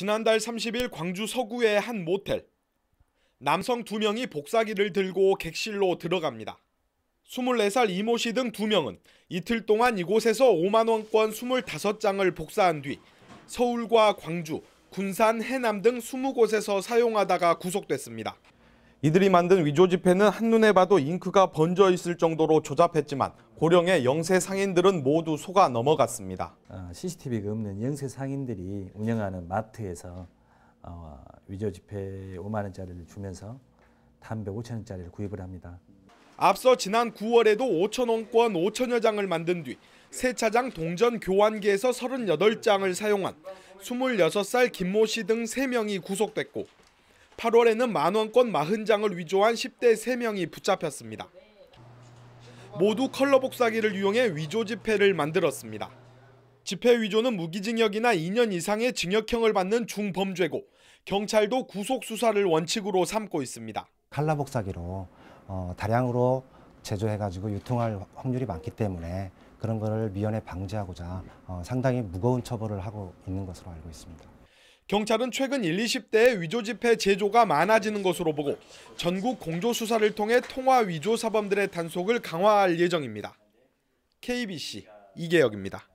지난달 30일 광주 서구의 한 모텔. 남성 2명이 복사기를 들고 객실로 들어갑니다. 24살 이모 씨등 2명은 이틀 동안 이곳에서 5만원권 25장을 복사한 뒤 서울과 광주, 군산, 해남 등 20곳에서 사용하다가 구속됐습니다. 이들이 만든 위조 지폐는 한눈에 봐도 잉크가 번져 있을 정도로 조잡했지만 고령의 영세 상인들은 모두 속아 넘어갔습니다. CCTV가 아, 그 없는 영세 상인들이 운영하는 마트에서 어, 위조 지폐 5만 원짜리를 주면서 담배 5천 원짜리를 구입을 합니다. 앞서 지난 9월에도 5천 원권 5천여 장을 만든 뒤 세차장 동전 교환기에서 38장을 사용한 26살 김모 씨 등 3명이 구속됐고 8월에는 만원권 40장을 위조한 10대 3명이 붙잡혔습니다. 모두 컬러 복사기를 이용해 위조 지폐를 만들었습니다. 지폐 위조는 무기징역이나 2년 이상의 징역형을 받는 중범죄고 경찰도 구속 수사를 원칙으로 삼고 있습니다. 칼라 복사기로 어, 다량으로 제조해가지고 유통할 확률이 많기 때문에 그런 것을 미연에 방지하고자 어, 상당히 무거운 처벌을 하고 있는 것으로 알고 있습니다. 경찰은 최근 1, 20대의 위조 지폐 제조가 많아지는 것으로 보고 전국 공조 수사를 통해 통화 위조 사범들의 단속을 강화할 예정입니다. KBC 이계혁입니다.